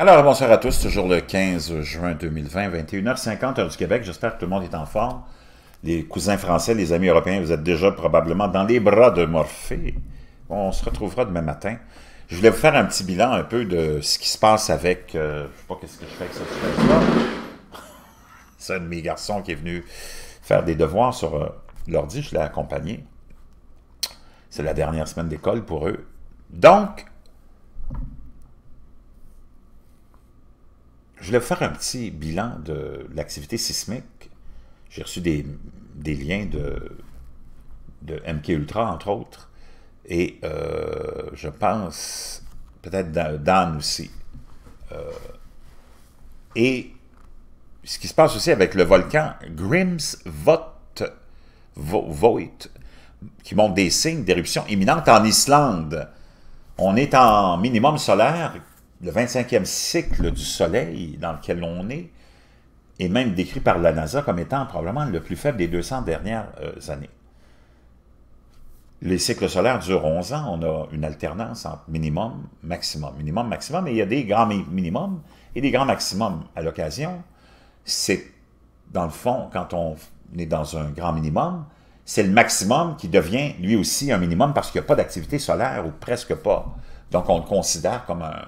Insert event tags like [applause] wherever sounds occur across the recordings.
Alors, bonsoir à tous, toujours le 15 juin 2020, 21h50, heure du Québec. J'espère que tout le monde est en forme. Les cousins français, les amis européens, vous êtes déjà probablement dans les bras de Morphée. On se retrouvera demain matin. Je voulais vous faire un petit bilan un peu de ce qui se passe avec... Euh, je sais pas qu'est-ce que je fais avec ça. [laughs] C'est un de mes garçons qui est venu faire des devoirs sur euh, l'ordi. Je l'ai accompagné. C'est la dernière semaine d'école pour eux. Donc, Je voulais faire un petit bilan de l'activité sismique. J'ai reçu des, liens de, de MK Ultra, entre autres, et euh, je pense peut-être d'Anne aussi. Euh, et ce qui se passe aussi avec le volcan Grimsvot, Voit, qui montre des signes d'éruption imminente en Islande. On est en minimum solaire le 25e cycle du Soleil dans lequel on est est même décrit par la NASA comme étant probablement le plus faible des 200 dernières euh, années. Les cycles solaires durent 11 ans, on a une alternance entre minimum, maximum, minimum, maximum, et il y a des grands minimums et des grands maximums à l'occasion. C'est, dans le fond, quand on est dans un grand minimum, c'est le maximum qui devient lui aussi un minimum parce qu'il n'y a pas d'activité solaire ou presque pas. Donc on le considère comme un,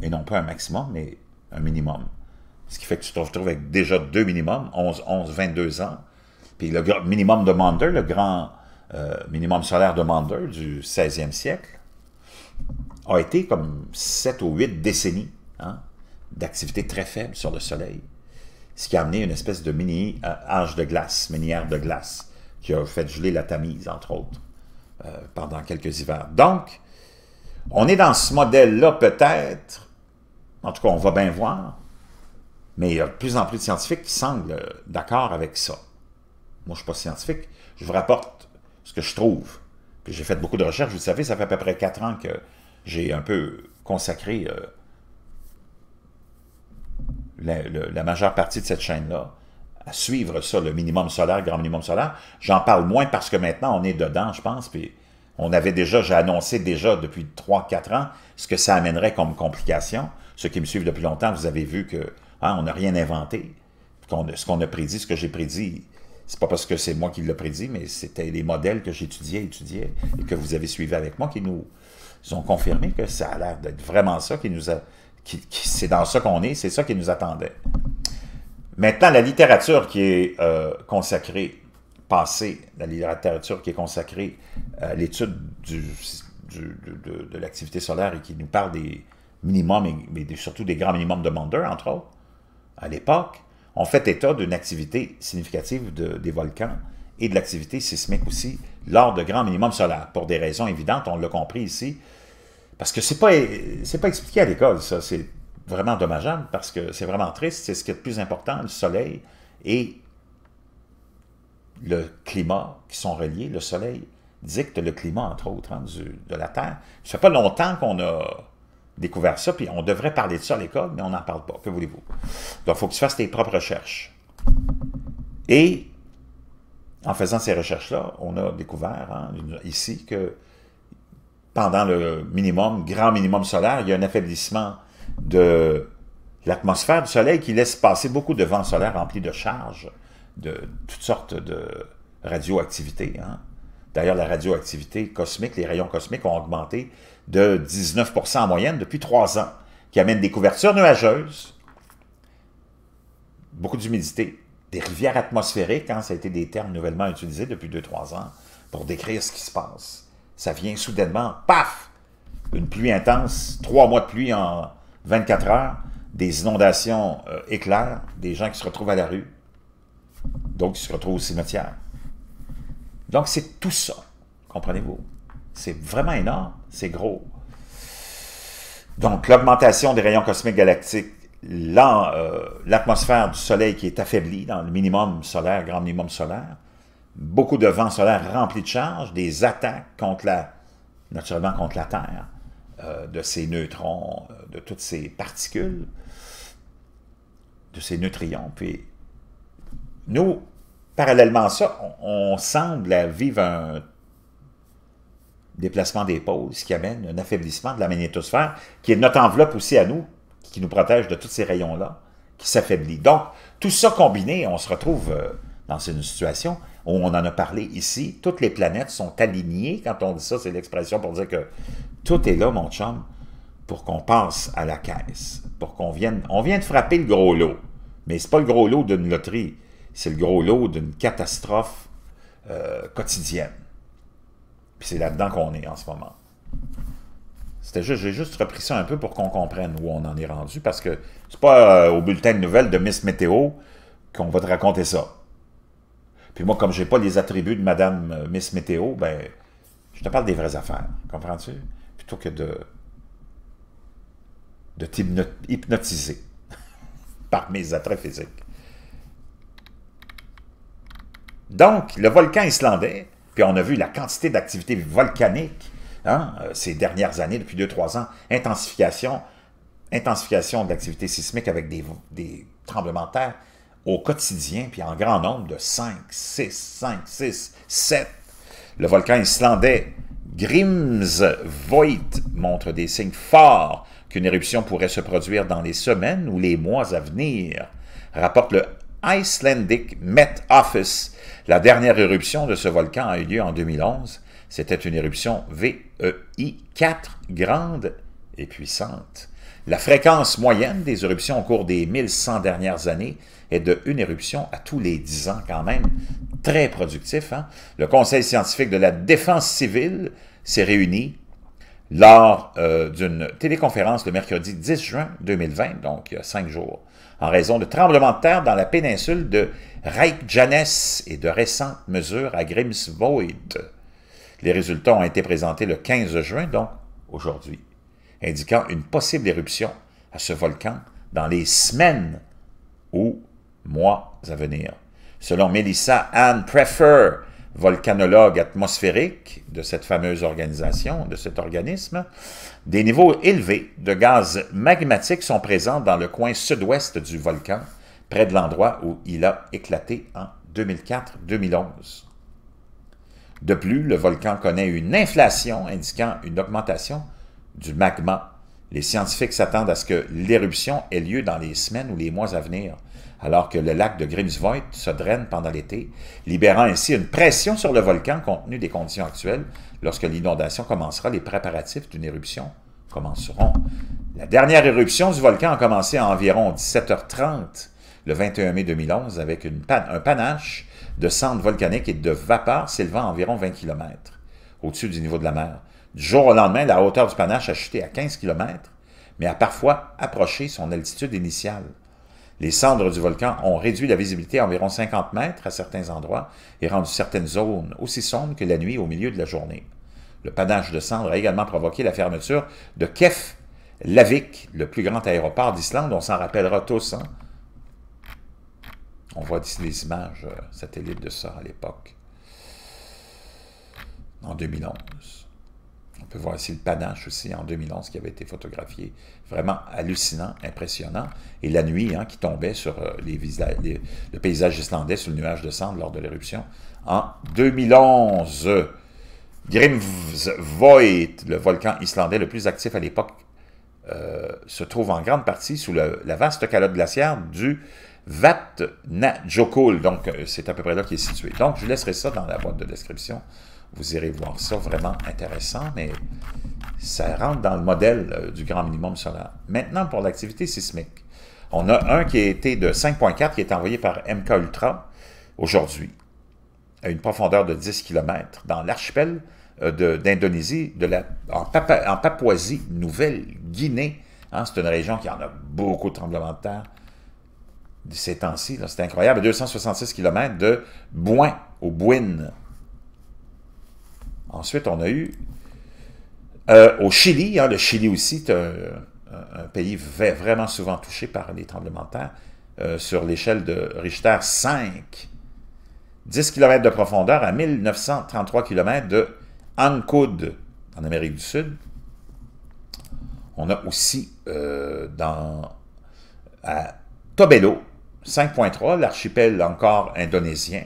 et non pas un maximum, mais un minimum. Ce qui fait que tu te retrouves avec déjà deux minimums, 11, 11, 22 ans. Puis le minimum de Mandeur le grand euh, minimum solaire de Mandeur du 16e siècle, a été comme 7 ou 8 décennies hein, d'activité très faible sur le Soleil, ce qui a amené une espèce de mini âge euh, de glace, minière de glace, qui a fait geler la Tamise, entre autres, euh, pendant quelques hivers. Donc, on est dans ce modèle-là peut-être, en tout cas on va bien voir, mais il y a de plus en plus de scientifiques qui semblent euh, d'accord avec ça. Moi, je ne suis pas scientifique, je vous rapporte ce que je trouve. Puis j'ai fait beaucoup de recherches, vous savez, ça fait à peu près quatre ans que j'ai un peu consacré euh, la, la, majeure partie de cette chaîne-là à suivre ça, le minimum solaire, le grand minimum solaire. J'en parle moins parce que maintenant, on est dedans, je pense, puis on avait déjà, j'ai annoncé déjà depuis 3-4 ans ce que ça amènerait comme complication. Ceux qui me suivent depuis longtemps, vous avez vu que hein, on n'a rien inventé. ce qu'on a prédit, ce que j'ai prédit, c'est pas parce que c'est moi qui l'ai prédit, mais c'était les modèles que j'étudiais, étudiais, et que vous avez suivis avec moi qui nous ont confirmé que ça a l'air d'être vraiment ça qui nous a. Qui, c'est dans ça qu'on est, c'est ça qui nous attendait. Maintenant, la littérature qui est euh, consacrée passé la littérature qui est consacrée à l'étude du, de, l'activité solaire et qui nous parle des minimums, mais surtout des grands minimums de demandeurs, entre autres, à l'époque, ont fait état d'une activité significative des volcans et de l'activité sismique aussi lors de grands minimums solaires. Pour des raisons évidentes, on l'a compris ici, parce que c'est pas c'est pas expliqué à l'école, ça. C'est vraiment dommageable parce que c'est vraiment triste. C'est ce qui est le plus important, le soleil et le climat qui sont reliés. Le soleil dicte le climat, entre autres, hein, de la Terre. Ça fait pas longtemps qu'on a découvert ça, puis on devrait parler de ça à l'école, mais on n'en parle pas, que voulez-vous. Donc, il faut que tu fasses tes propres recherches. Et en faisant ces recherches-là, on a découvert hein, ici que pendant le minimum, grand minimum solaire, il y a un affaiblissement de l'atmosphère du Soleil qui laisse passer beaucoup de vent solaire rempli de charges de toutes sortes de radioactivités. Hein. D'ailleurs, la radioactivité cosmique, les rayons cosmiques ont augmenté de 19 en moyenne depuis trois ans, qui amène des couvertures nuageuses, beaucoup d'humidité, des rivières atmosphériques, hein, ça a été des termes nouvellement utilisés depuis 2 trois ans pour décrire ce qui se passe. Ça vient soudainement, paf, une pluie intense, trois mois de pluie en 24 heures, des inondations euh, des gens qui se retrouvent à la rue, donc, il se retrouve au cimetière. Donc, c'est tout ça. Comprenez-vous? C'est vraiment énorme. C'est gros. Donc, l'augmentation des rayons cosmiques galactiques, euh, l'atmosphère du Soleil qui est affaiblie dans le minimum solaire, grand minimum solaire, beaucoup de vent solaire rempli de charges, des attaques contre la, naturellement contre la Terre, euh, de ces neutrons, euh, de toutes ces particules, de ces neutrions, puis nous, parallèlement à ça, on, semble vivre un déplacement des pôles, qui amène un affaiblissement de la magnétosphère, qui est notre enveloppe aussi à nous, qui nous protège de tous ces rayons-là, qui s'affaiblit. Donc, tout ça combiné, on se retrouve euh, dans une situation où on en a parlé ici. Toutes les planètes sont alignées. Quand on dit ça, c'est l'expression pour dire que tout est là, mon chum, pour qu'on passe à la caisse, pour qu'on vienne... On vient de frapper le gros lot, mais c'est pas le gros lot d'une loterie c'est le gros lot d'une catastrophe euh, quotidienne. Puis c'est là-dedans qu'on est en ce moment. C'était juste, j'ai juste repris ça un peu pour qu'on comprenne où on en est rendu, parce que c'est pas euh, au bulletin de nouvelles de Miss Météo qu'on va te raconter ça. Puis moi, comme j'ai pas les attributs de Madame euh, Miss Météo, ben, je te parle des vraies affaires, comprends-tu? Plutôt que de, de t'hypnotiser [laughs] par mes attraits physiques. Donc, le volcan islandais, puis on a vu la quantité d'activité volcanique hein, euh, ces dernières années, depuis 2-3 ans, intensification, intensification de sismique avec des, des tremblements de terre au quotidien, puis en grand nombre de 5, 6, 5, 6, 7. Le volcan islandais Grimsvoit montre des signes forts qu'une éruption pourrait se produire dans les semaines ou les mois à venir, rapporte le Icelandic Met Office. La dernière éruption de ce volcan a eu lieu en 2011. C'était une éruption VEI 4, grande et puissante. La fréquence moyenne des éruptions au cours des 1100 dernières années est de une éruption à tous les 10 ans quand même. Très productif. Hein? Le Conseil scientifique de la défense civile s'est réuni lors euh, d'une téléconférence le mercredi 10 juin 2020, donc il y cinq jours, en raison de tremblements de terre dans la péninsule de Reykjanes et de récentes mesures à Grimsvoid. Les résultats ont été présentés le 15 juin, donc aujourd'hui, indiquant une possible éruption à ce volcan dans les semaines ou mois à venir. Selon Melissa Ann Preffer, volcanologue atmosphérique de cette fameuse organisation, de cet organisme, des niveaux élevés de gaz magmatique sont présents dans le coin sud-ouest du volcan, près de l'endroit où il a éclaté en 2004-2011. De plus, le volcan connaît une inflation indiquant une augmentation du magma. Les scientifiques s'attendent à ce que l'éruption ait lieu dans les semaines ou les mois à venir, alors que le lac de Grimsvoit se draine pendant l'été, libérant ainsi une pression sur le volcan compte tenu des conditions actuelles. Lorsque l'inondation commencera, les préparatifs d'une éruption commenceront. La dernière éruption du volcan a commencé à environ 17h30 le 21 mai 2011 avec un panache de cendres volcaniques et de vapeur s'élevant à environ 20 km au-dessus du niveau de la mer. Du jour au lendemain, la hauteur du panache a chuté à 15 km, mais a parfois approché son altitude initiale. Les cendres du volcan ont réduit la visibilité à environ 50 mètres à certains endroits et rendu certaines zones aussi sombres que la nuit au milieu de la journée. Le panache de cendres a également provoqué la fermeture de Kef Lavik, le plus grand aéroport d'Islande. On s'en rappellera tous. Hein? On voit d'ici les images euh, satellites de ça à l'époque, en 2011. On peut voir ici le panache aussi en 2011 qui avait été photographié. Vraiment hallucinant, impressionnant. Et la nuit hein, qui tombait sur euh, les le paysage islandais sous le nuage de cendres lors de l'éruption en 2011. Grimsvoit, le volcan islandais le plus actif à l'époque, euh, se trouve en grande partie sous la vaste calotte glaciaire du Vatnajökull. Donc, euh, c'est à peu près là qu'il est situé. Donc, je laisserai ça dans la boîte de description vous irez voir ça, vraiment intéressant, mais ça rentre dans le modèle euh, du grand minimum solaire. Maintenant, pour l'activité sismique, on a un qui a été de 5.4 qui est envoyé par MK Ultra aujourd'hui à une profondeur de 10 km dans l'archipel euh, d'Indonésie, en, Papouasie-Nouvelle-Guinée. Hein, c'est une région qui en a beaucoup de tremblements de terre de ces temps-ci. C'est incroyable. 266 km de Bouin, au Bouin, Ensuite, on a eu euh, au Chili, hein, le Chili aussi, est un, pays vraiment souvent touché par les tremblements de terre, euh, sur l'échelle de Richter 5, 10 km de profondeur à 1933 km de Ancud, en Amérique du Sud. On a aussi euh, dans, à Tobelo, 5.3, l'archipel encore indonésien,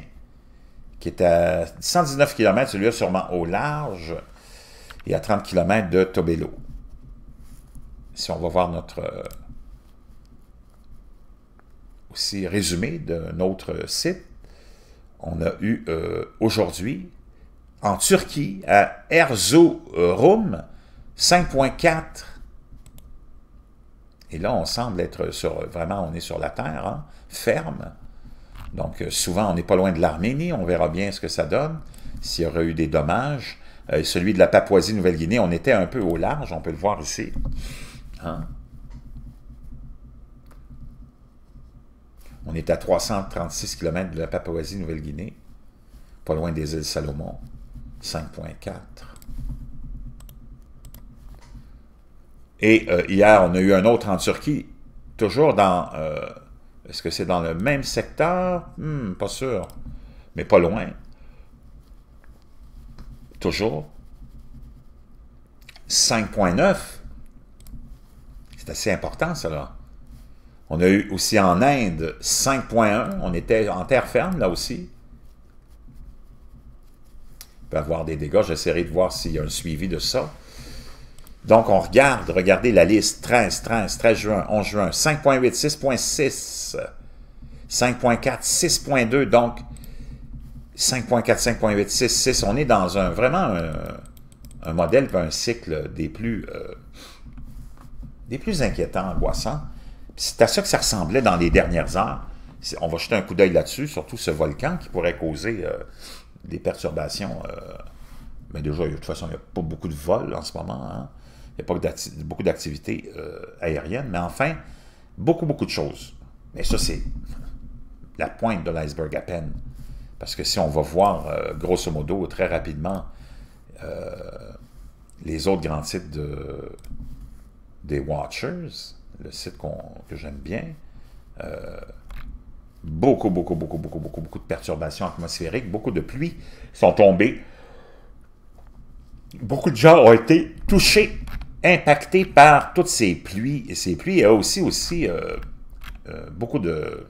qui est à 119 km, celui-là sûrement au large, et à 30 km de Tobelo. Si on va voir notre euh, aussi résumé de notre site, on a eu euh, aujourd'hui en Turquie à Erzurum 5.4. Et là, on semble être sur, vraiment, on est sur la terre, hein, ferme. Donc, euh, souvent, on n'est pas loin de l'Arménie. On verra bien ce que ça donne, s'il y aurait eu des dommages. Euh, celui de la Papouasie-Nouvelle-Guinée, on était un peu au large, on peut le voir ici. Hein? On est à 336 km de la Papouasie-Nouvelle-Guinée, pas loin des îles Salomon, 5.4. Et euh, hier, on a eu un autre en Turquie, toujours dans est-ce que c'est dans le même secteur? Hmm, pas sûr. Mais pas loin. Toujours. 5.9. C'est assez important, cela. On a eu aussi en Inde 5.1. On était en terre ferme, là aussi. Il peut avoir des dégâts. J'essaierai de voir s'il y a un suivi de ça. Donc, on regarde, regardez la liste, 13, 13, 13 juin, 11 juin, 5.8, 6.6, 5.4, 6.2, donc 5.4, 5.8, 6, 6, on est dans un vraiment un, modèle, un cycle des plus, euh, des plus inquiétants, angoissants. C'est à ça que ça ressemblait dans les dernières heures. On va jeter un coup d'œil là-dessus, surtout ce volcan qui pourrait causer euh, des perturbations. Euh, mais déjà, de toute façon, il n'y a pas beaucoup de vols en ce moment. Hein il n'y a pas beaucoup d'activités euh, aériennes, mais enfin, beaucoup, beaucoup de choses. Mais ça, c'est la pointe de l'iceberg à peine. Parce que si on va voir, euh, grosso modo, très rapidement, euh, les autres grands sites de, des Watchers, le site que j'aime bien, beaucoup, beaucoup, beaucoup, beaucoup, beaucoup, beaucoup de perturbations atmosphériques, beaucoup de pluies sont tombées. Beaucoup de gens ont été touchés impacté par toutes ces pluies. Et ces pluies, il y a aussi, aussi euh, euh, beaucoup de,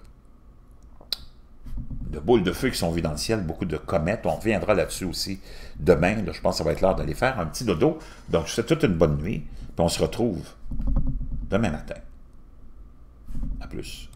de boules de feu qui sont vues dans le ciel, beaucoup de comètes. On viendra là-dessus aussi demain. je pense que ça va être l'heure d'aller faire un petit dodo. Donc, je vous souhaite toute une bonne nuit. Puis on se retrouve demain matin. À plus.